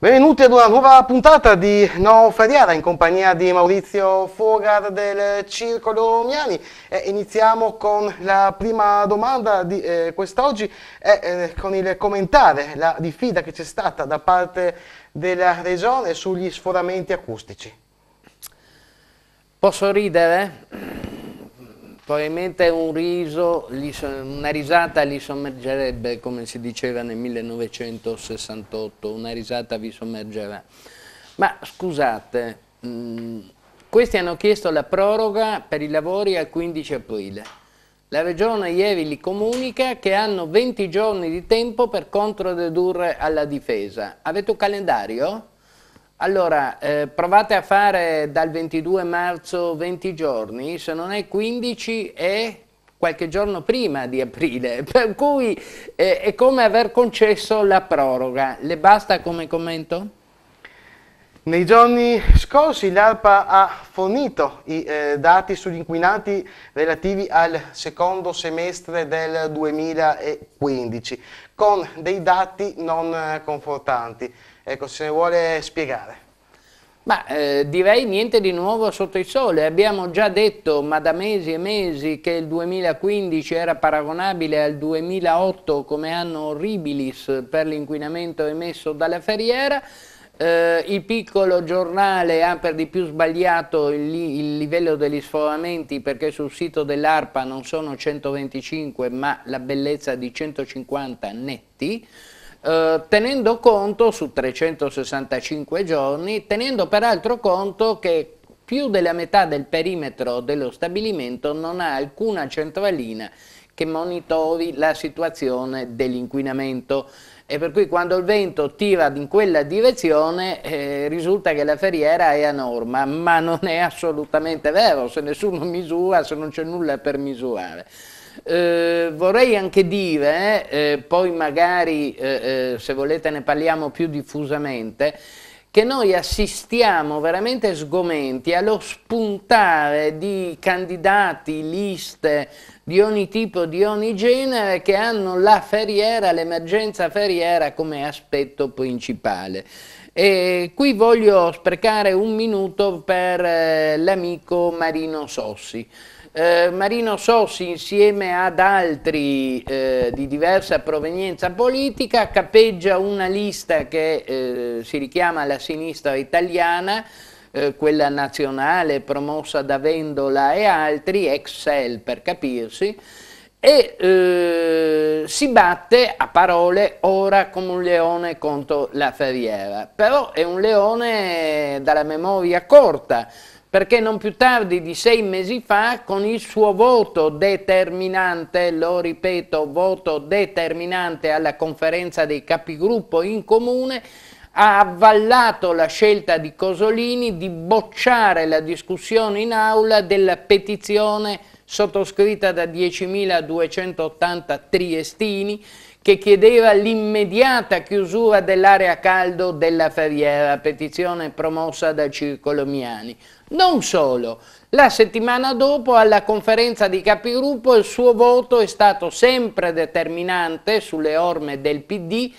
Benvenuti ad una nuova puntata di No Ferriera in compagnia di Maurizio Fogar del Circolo Miani. Eh, iniziamo con la prima domanda di eh, quest'oggi e eh, con il commentare la diffida che c'è stata da parte della Regione sugli sforamenti acustici. Posso ridere? probabilmente un riso, una risata li sommergerebbe, come si diceva nel 1968, una risata vi sommergerà. Ma scusate, mh, mm, questi hanno chiesto la proroga per i lavori al 15 aprile. La Regione ieri li comunica che hanno 20 giorni di tempo per controdedurre alla difesa. Avete un calendario? Allora, eh, provate a fare dal 22 marzo 20 giorni, se non è 15 è qualche giorno prima di aprile, per cui eh, è come aver concesso la proroga. Le basta come commento? Nei giorni scorsi l'ARPA ha fornito i eh, dati sugli inquinanti relativi al secondo semestre del 2015 con dei dati non eh, confortanti. Ecco, se ne vuole spiegare. Ma eh, direi niente di nuovo sotto il sole, abbiamo già detto ma da mesi e mesi che il 2015 era paragonabile al 2008 come anno orribilis per l'inquinamento emesso dalla ferriera, eh, il piccolo giornale ha per di più sbagliato il, il livello degli sfogamenti perché sul sito dell'ARPA non sono 125 ma la bellezza di 150 netti, eh, tenendo conto su 365 giorni, tenendo peraltro conto che più della metà del perimetro dello stabilimento non ha alcuna centralina che monitori la situazione dell'inquinamento e per cui quando il vento tira in quella direzione eh, risulta che la ferriera è a norma, ma non è assolutamente vero, se nessuno misura, se non c'è nulla per misurare. Eh, vorrei anche dire, eh, poi magari eh, eh, se volete ne parliamo più diffusamente, che noi assistiamo veramente sgomenti allo spuntare di candidati, liste di ogni tipo, di ogni genere che hanno la feriera, l'emergenza feriera come aspetto principale. E qui voglio sprecare un minuto per eh, l'amico Marino Sossi. Eh, Marino Sossi insieme ad altri eh, di diversa provenienza politica capeggia una lista che eh, si richiama la sinistra italiana, eh, quella nazionale promossa da Vendola e altri, Excel per capirsi, e eh, si batte a parole ora come un leone contro la ferriera, però è un leone dalla memoria corta, perché non più tardi di sei mesi fa con il suo voto determinante, lo ripeto, voto determinante alla conferenza dei capigruppo in comune, ha avvallato la scelta di Cosolini di bocciare la discussione in aula della petizione sottoscritta da 10.280 triestini, che chiedeva l'immediata chiusura dell'area caldo della Ferriera, petizione promossa dal Circolo Miani. Non solo, la settimana dopo alla conferenza di capigruppo il suo voto è stato sempre determinante sulle orme del PD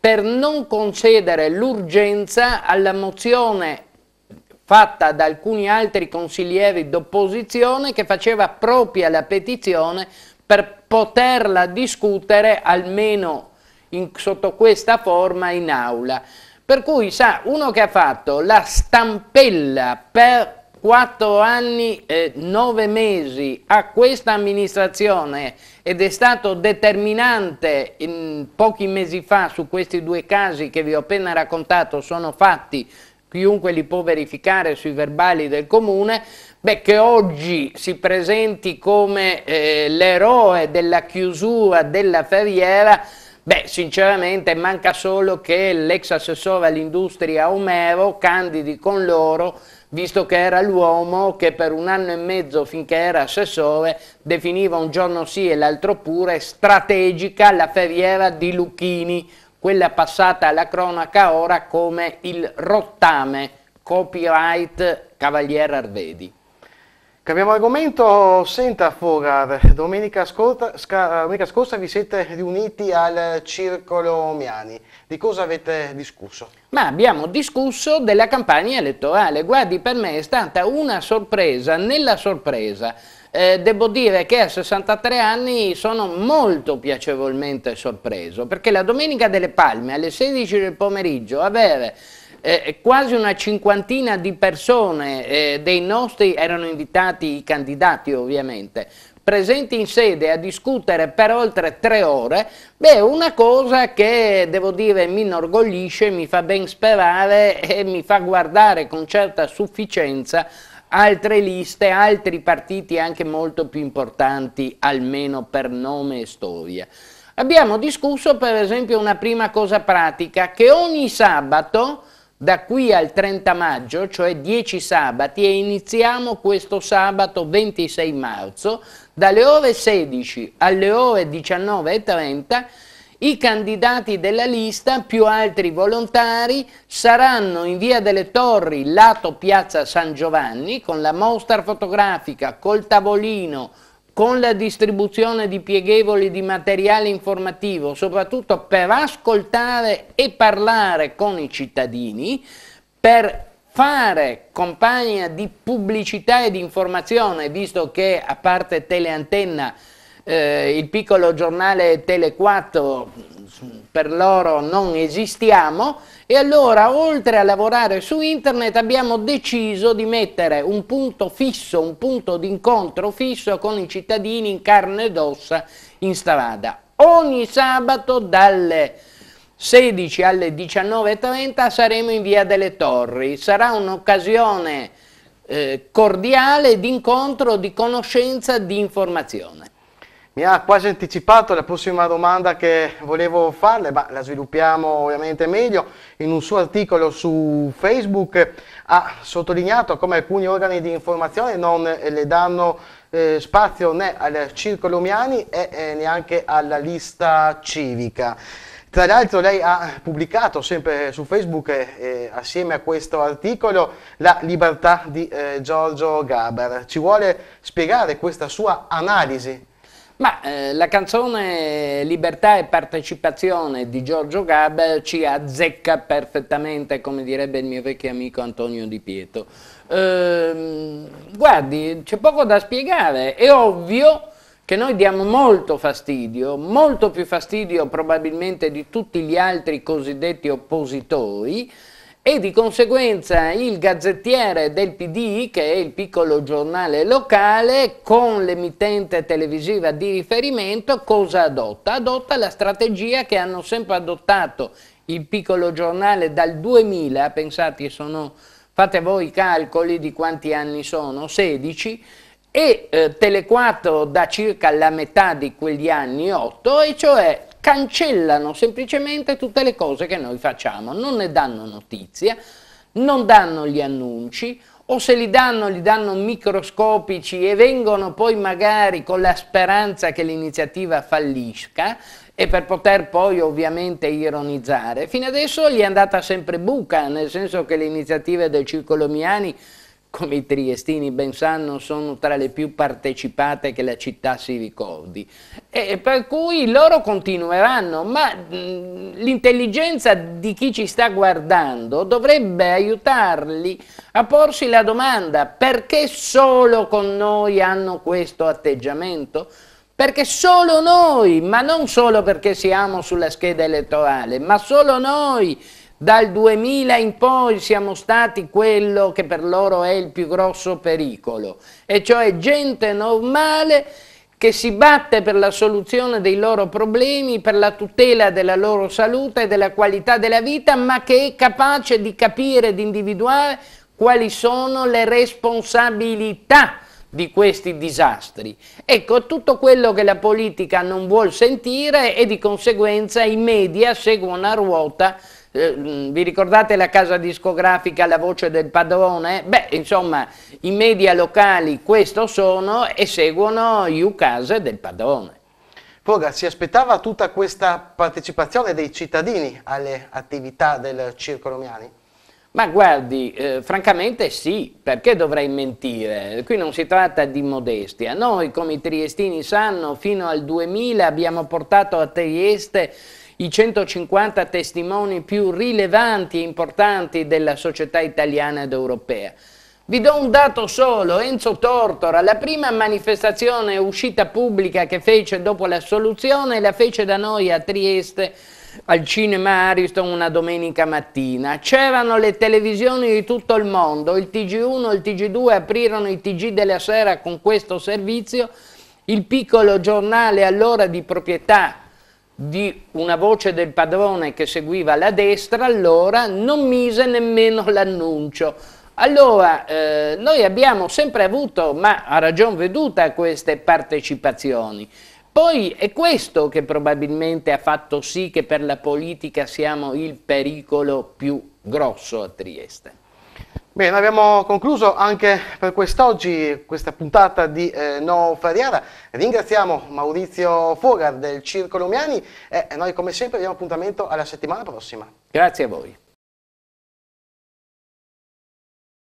per non concedere l'urgenza alla mozione fatta da alcuni altri consiglieri d'opposizione che faceva propria la petizione per poterla discutere almeno in, sotto questa forma in aula. Per cui sa, uno che ha fatto la stampella per quattro anni e nove mesi a questa amministrazione ed è stato determinante pochi mesi fa su questi due casi che vi ho appena raccontato sono fatti chiunque li può verificare sui verbali del comune, beh, che oggi si presenti come eh, l'eroe della chiusura della ferriera, beh, sinceramente manca solo che l'ex assessore all'industria Omero candidi con loro visto che era l'uomo che per un anno e mezzo finché era assessore definiva un giorno sì e l'altro pure strategica la ferriera di Lucchini, quella passata alla cronaca ora come il rottame copyright Cavalier Arvedi. Cambiamo argomento, senta Fogar, domenica, scorta, sca, domenica scorsa vi siete riuniti al Circolo Miani, di cosa avete discusso? Ma abbiamo discusso della campagna elettorale, guardi per me è stata una sorpresa nella sorpresa, eh, devo dire che a 63 anni sono molto piacevolmente sorpreso, perché la Domenica delle Palme alle 16 del pomeriggio avere eh, quasi una cinquantina di persone eh, dei nostri, erano invitati i candidati ovviamente, presenti in sede a discutere per oltre tre ore, beh, una cosa che devo dire mi inorgoglisce, mi fa ben sperare e mi fa guardare con certa sufficienza altre liste, altri partiti anche molto più importanti, almeno per nome e storia. Abbiamo discusso per esempio una prima cosa pratica, che ogni sabato da qui al 30 maggio, cioè 10 sabati, e iniziamo questo sabato 26 marzo, dalle ore 16 alle ore 19.30, i candidati della lista più altri volontari saranno in via delle Torri, lato piazza San Giovanni, con la mostra fotografica, col tavolino, con la distribuzione di pieghevoli di materiale informativo, soprattutto per ascoltare e parlare con i cittadini, per fare compagnia di pubblicità e di informazione, visto che a parte teleantenna eh, il piccolo giornale Tele4 per loro non esistiamo e allora oltre a lavorare su internet abbiamo deciso di mettere un punto fisso, un punto d'incontro fisso con i cittadini in carne ed ossa in strada. Ogni sabato dalle 16 alle 19.30 saremo in via delle Torri, sarà un'occasione eh, cordiale di incontro, di conoscenza, di informazione mi ha quasi anticipato la prossima domanda che volevo farle, ma la sviluppiamo ovviamente meglio. In un suo articolo su Facebook ha sottolineato come alcuni organi di informazione non le danno eh, spazio né al circolo Miani e eh, neanche alla lista civica. Tra l'altro lei ha pubblicato sempre su Facebook, eh, eh assieme a questo articolo, La libertà di eh, Giorgio Gaber. Ci vuole spiegare questa sua analisi ma eh, la canzone Libertà e partecipazione di Giorgio Gab ci azzecca perfettamente, come direbbe il mio vecchio amico Antonio Di Pietro. Eh, guardi, c'è poco da spiegare, è ovvio che noi diamo molto fastidio, molto più fastidio probabilmente di tutti gli altri cosiddetti oppositori, e di conseguenza il gazzettiere del PD, che è il piccolo giornale locale, con l'emittente televisiva di riferimento, cosa adotta? Adotta la strategia che hanno sempre adottato il piccolo giornale dal 2000, pensate sono, fate voi i calcoli di quanti anni sono, 16, e eh, Telequattro da circa la metà di quegli anni, 8, e cioè cancellano semplicemente tutte le cose che noi facciamo, non ne danno notizia, non danno gli annunci o se li danno li danno microscopici e vengono poi magari con la speranza che l'iniziativa fallisca e per poter poi ovviamente ironizzare. Fino adesso gli è andata sempre buca, nel senso che le iniziative del Circolo Miani come i triestini ben sanno, sono tra le più partecipate che la città si ricordi. E per cui loro continueranno, ma l'intelligenza di chi ci sta guardando dovrebbe aiutarli a porsi la domanda perché solo con noi hanno questo atteggiamento? Perché solo noi, ma non solo perché siamo sulla scheda elettorale, ma solo noi dal 2000 in poi siamo stati quello che per loro è il più grosso pericolo, e cioè gente normale che si batte per la soluzione dei loro problemi, per la tutela della loro salute e della qualità della vita, ma che è capace di capire di individuare quali sono le responsabilità di questi disastri. Ecco, tutto quello che la politica non vuol sentire e di conseguenza i media seguono a ruota eh, mm, vi ricordate la casa discografica La Voce del Padrone? Beh, insomma, i media locali questo sono e seguono Iucase del Padrone. Foga, si aspettava tutta questa partecipazione dei cittadini alle attività del Circolo Miani? Ma guardi, eh, francamente sì, perché dovrei mentire? Qui non si tratta di modestia. Noi, come i triestini sanno, fino al 2000 abbiamo portato a Trieste i 150 testimoni più rilevanti e importanti della società italiana ed europea. Vi do un dato solo, Enzo Tortora, la prima manifestazione uscita pubblica che fece dopo l'assoluzione la fece da noi a Trieste al cinema Ariston una domenica mattina. C'erano le televisioni di tutto il mondo, il TG1 e il TG2 aprirono i TG della sera con questo servizio, il piccolo giornale allora di proprietà di una voce del padrone che seguiva la destra, allora non mise nemmeno l'annuncio. Allora, eh, noi abbiamo sempre avuto, ma a ragion veduta, queste partecipazioni. Poi è questo che probabilmente ha fatto sì che per la politica siamo il pericolo più grosso a Trieste. Bene, abbiamo concluso anche per quest'oggi questa puntata di eh, No Ferriara. Ringraziamo Maurizio Fogar del Circolo Miani e noi come sempre diamo appuntamento alla settimana prossima. Grazie a voi.